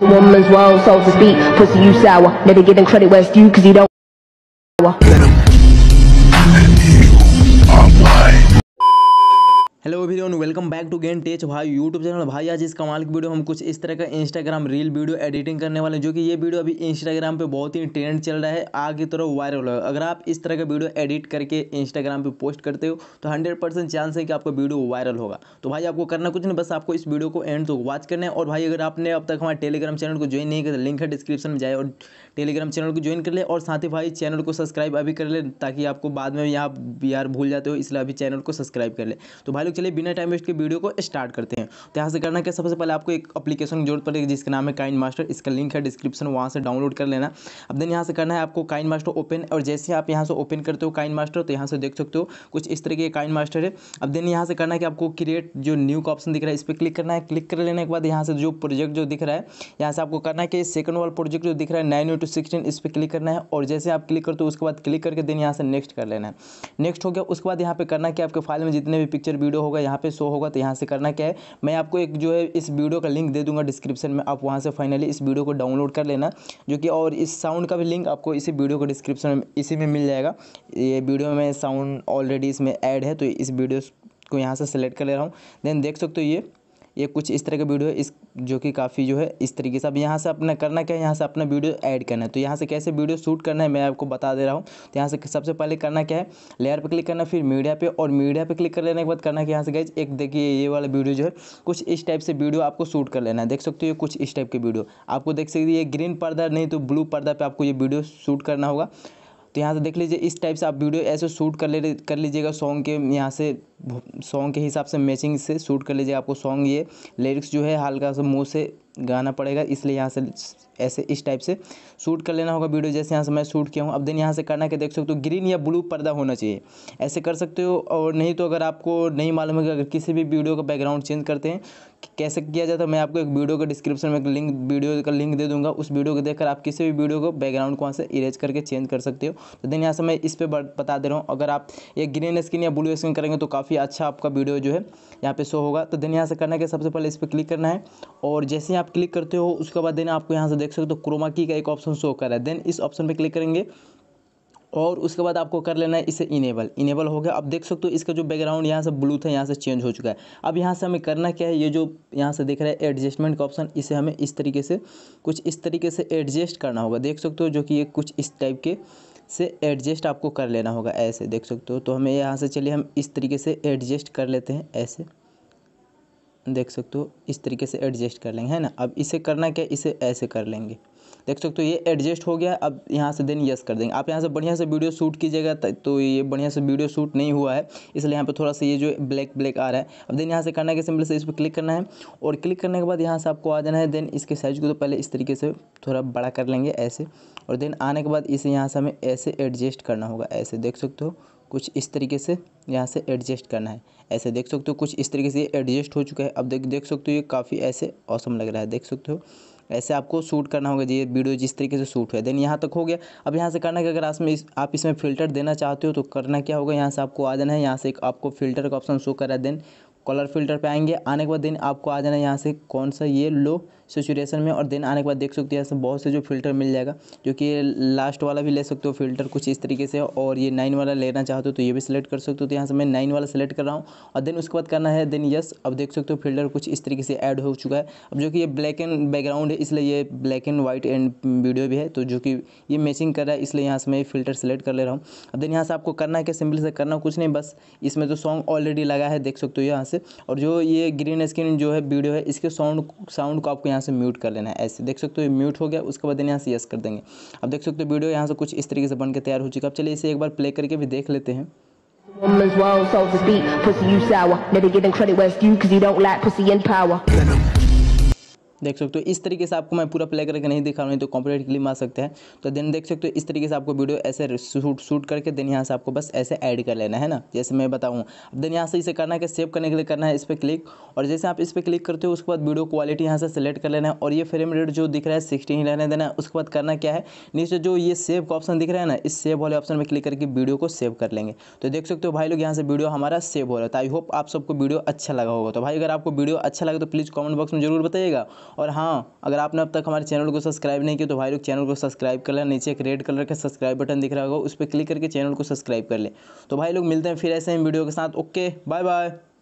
woman's world, so to speak. Pussy, you sour. Never giving credit where it's due, cause you don't. Hello everyone welcome back to gain tech भाई YouTube channel भाई आज इस कमाल की video हम कुछ इस तरह का इंस्टाग्राम रील वीडियो एडिटिंग करने वाले हैं जो कि ये वीडियो अभी इंस्टाग्राम पे बहुत ही ट्रेंड चल रहा है आगे तरफ वायरल होगा अगर आप इस तरह का वीडियो एडिट करके इंस्टाग्राम पे पोस्ट करते हो तो हंड्रेड परसेंट चांस है कि आपका वीडियो वायरल होगा तो भाई आपको करना कुछ नहीं बस आपको इस वीडियो को एंड तो वॉच करना है और भाई अगर आपने अब तक हमारे टेलीग्राम चैनल को ज्वाइन नहीं किया लिंक तो है डिस्क्रिप्शन में जाए और टेलीग्राम चैनल को ज्वाइन कर ले और साथ ही भाई चैनल को सब्सक्राइब अभी कर ले ताकि आपको बाद में यहाँ बिहार भूल जाते हो इसलिए अभी चैनल को सब्सक्राइब कर ले तो भाई चलिए बिना टाइम वेस्ट के वीडियो को स्टार्ट करते हैं तो यहाँ से करना क्या सबसे पहले आपको एक अपलीकेशन की जरूरत पड़ेगी जिसका नाम है काइन मास्टर इसका लिंक है डिस्क्रिप्शन वहाँ से डाउनलोड कर लेना अब देन यहाँ से करना है आपको काइन मास्टर ओपन और जैसे आप यहाँ से ओपन करते हो काइन मास्टर तो यहाँ से देख सकते हो कुछ इस तरीके काइन मास्टर है अब देन यहाँ से करना है कि आपको क्रिएट जो न्यू का ऑप्शन दिख रहा है इस पर क्लिक करना है क्लिक कर लेने के बाद यहाँ से जो प्रोजेक्ट जो दिख रहा है यहाँ से आपको करना है कि सेकंड वाला प्रोजेक्ट जो दिख रहा है नाइन टू सिक्सटीन इस पर क्लिक करना है और जैसे आप क्लिक करते हो उसके बाद क्लिक करके देन यहाँ से नेक्स्ट कर लेना है नेक्स्ट हो गया उसके बाद यहाँ पे करना है कि आपके फाइल में जितने भी पिक्चर वीडियो होगा यहाँ पे शो होगा तो यहाँ से करना क्या है मैं आपको एक जो है इस वीडियो का लिंक दे दूंगा डिस्क्रिप्शन में आप वहाँ से फाइनली इस वीडियो को डाउनलोड कर लेना जो कि और इस साउंड का भी लिंक आपको इसी वीडियो को डिस्क्रिप्शन में इसी में मिल जाएगा ये वीडियो में साउंड ऑलरेडी इसमें ऐड है तो इस वीडियो को यहाँ से सेलेक्ट कर ले रहा हूँ देन देख सकते हो ये ये कुछ इस तरह का वीडियो इस जो कि काफ़ी जो है इस तरीके से अब यहाँ से अपना करना क्या है यहाँ से अपना वीडियो ऐड करना है तो यहाँ से कैसे वीडियो शूट करना है मैं आपको बता दे रहा हूँ तो यहाँ से सबसे पहले करना क्या है लेयर पर क्लिक करना फिर मीडिया पर और मीडिया पर क्लिक कर लेने के बाद करना है कि यहाँ से गए एक देखिए ये वाला वीडियो जो है कुछ इस टाइप से वीडियो आपको शूट कर लेना है देख सकते हो ये कुछ इस टाइप की वीडियो आपको देख सकते ये ग्रीन पर्दा नहीं तो ब्लू पर्दा पर आपको ये वीडियो शूट करना होगा तो यहाँ से देख लीजिए इस टाइप से आप वीडियो ऐसे शूट कर ले कर लीजिएगा सॉन्ग के यहाँ से सॉन्ग के हिसाब से मैचिंग से शूट कर लीजिए आपको सॉन्ग ये लिरिक्स जो है हल्का सा मुँह से गाना पड़ेगा इसलिए यहाँ से ऐसे इस टाइप से शूट कर लेना होगा वीडियो जैसे यहाँ से मैं शूट किया हूँ अब देन यहाँ से करना के देख सकते हो ग्रीन तो या ब्लू पर्दा होना चाहिए ऐसे कर सकते हो और नहीं तो अगर आपको नहीं मालूम है कि अगर किसी भी वीडियो का बैकग्राउंड चेंज करते हैं कैसे किया जाता है मैं आपको एक वीडियो का डिस्क्रिप्शन में एक लिंक वीडियो का लिंक दे दूंगा उस वीडियो को देखकर आप किसी भी वीडियो को बैकग्राउंड को वहाँ से इरेज करके चेंज कर सकते हो तो देन यहाँ से मैं इस पर बता दे रहा हूँ अगर आप ये ग्रीन स्क्रीन या ब्लू स्क्रीन करेंगे तो काफ़ी अच्छा आपका वीडियो जो है यहाँ पर शो होगा तो देन यहाँ से करना है सबसे पहले इस पर क्लिक करना है और जैसे यहाँ आप क्लिक करते हो उसके बाद देन आपको यहाँ से देख सकते हो तो क्रोमा की का एक ऑप्शन शो कर रहा है देन इस ऑप्शन पर क्लिक करेंगे और उसके बाद आपको कर लेना है इसे इनेबल इनेबल हो गया अब देख सकते हो इसका जो बैकग्राउंड यहाँ से ब्लू था यहाँ से चेंज हो चुका है अब यहाँ से हमें करना क्या है ये जो यहाँ से देख रहा है एडजस्टमेंट का ऑप्शन इसे हमें इस तरीके से कुछ इस तरीके से एडजस्ट करना होगा देख सकते हो जो कि ये कुछ इस टाइप के से एडजस्ट आपको कर लेना होगा ऐसे देख सकते हो तो हमें यहाँ से चलिए हम इस तरीके से एडजस्ट कर लेते हैं ऐसे देख सकते हो इस तरीके से एडजस्ट कर लेंगे है ना अब इसे करना क्या इसे ऐसे कर लेंगे देख सकते हो ये एडजस्ट हो गया अब यहाँ से देन यस कर देंगे आप यहाँ से बढ़िया से वीडियो शूट कीजिएगा तो ये बढ़िया से वीडियो शूट नहीं हुआ है इसलिए यहाँ पे थोड़ा सा ये जो ब्लैक ब्लैक आ रहा है अब देन यहाँ से करना है कि सिंपल से इस पर क्लिक करना है और क्लिक करने के बाद यहाँ से आपको आ जाना है देन इसके साइज़ को तो पहले इस तरीके से थोड़ा बड़ा कर लेंगे ऐसे और देन आने के बाद इसे यहाँ से हमें ऐसे एडजस्ट करना होगा ऐसे देख सकते हो कुछ इस तरीके से यहाँ से एडजस्ट करना है ऐसे देख सकते हो कुछ इस तरीके से ये एडजस्ट हो चुका है अब देख देख सकते हो ये काफ़ी ऐसे औसम लग रहा है देख सकते हो ऐसे आपको शूट करना होगा ये वीडियो जिस तरीके से शूट हुआ देन यहाँ तक हो गया अब यहाँ से करना कि अगर आप इसमें आप इसमें फिल्टर देना चाहते हो तो करना क्या होगा यहाँ से आपको आ जाना है यहाँ से एक आपको फिल्टर का ऑप्शन शो करा देन कलर फिल्टर पे आएंगे आने के बाद देन आपको आ जाना है यहाँ से कौन सा ये लो सिचुएशन में और देन आने के बाद देख सकते हो ऐसे बहुत से जो फिल्टर मिल जाएगा जो कि लास्ट वाला भी ले सकते हो फिल्टर कुछ इस तरीके से और ये नाइन वाला लेना चाहते हो तो ये भी सिलेक्ट कर सकते हो तो यहाँ से मैं नाइन वाला सेलेक्ट कर रहा हूँ और देन उसके बाद करना है देन यस अब देख सकते हो फिल्टर कुछ इस तरीके से ऐड हो चुका है अब जो कि ये ब्लैक एंड बैकग्राउंड है इसलिए ये black and white and video भी है तो जो कि ये मैचिंग कर रहा है इसलिए यहाँ से मैं फिल्टर सेलेक्ट कर ले रहा हूँ अब देन यहाँ से आपको करना है क्या सिंपल से करना कुछ नहीं बस इसमें तो सॉन्ग ऑलरेडी लगा है देख सकते हो यहाँ से और जो ये ग्रीन स्क्रीन जो है वीडियो है इसके साउंड साउंड को आपको यहाँ से म्यूट कर लेना है ऐसे देख सकते हो म्यूट हो गया उसके बाद यहाँ से यस कर देंगे अब देख सकते हो वीडियो यहाँ से कुछ इस तरीके से बन के तैयार हो चुका अब चलिए इसे एक बार प्ले करके भी देख लेते हैं Woman's world, so to speak. Pussy, you sour. Never giving credit where it's due, cause you don't like pussy in power. देख सकते हो इस तरीके से आपको मैं पूरा प्ले करके नहीं दिखा रहा हूँ तो कॉम्प्यूटर क्लिप मार सकते हैं तो देन देख सकते हो इस तरीके से आपको वीडियो ऐसे शूट शूट करके देन यहाँ से आपको बस ऐसे ऐड कर लेना है ना जैसे मैं बताऊँ अब देन यहाँ से इसे करना है कि सेव करने के लिए करना है इस पर क्लिक और जैसे आप इस पर क्लिक करते हो उसके बाद वीडियो क्वालिटी यहाँ से सेलेक्ट कर लेना है और ये फ्रेम रेट जो दिख रहा है सिक्सटी ही रहने देना है उसके बाद करना क्या है नीचे जो ये सेव का ऑप्शन दिख रहा है ना इस सेव वाले ऑप्शन में क्लिक करके वीडियो को सेव कर लेंगे तो देख सकते हो भाई लोग यहाँ से वीडियो हमारा सेव हो रहा है आई तो होप आप सबको वीडियो अच्छा लगा होगा तो भाई अगर आपको वीडियो अच्छा लगा तो प्लीज़ कॉमेंट बॉक्स में जरूर बताइएगा और हाँ अगर आपने अब तक हमारे चैनल को सब्सक्राइब नहीं किया तो भाई लोग चैनल को सब्सक्राइब कर लें नीचे एक रेड कलर का सब्सक्राइब बटन दिख रहा होगा उस पर क्लिक करके चैनल को सब्सक्राइब कर लें तो भाई लोग मिलते हैं फिर ऐसे ही वीडियो के साथ ओके बाय बाय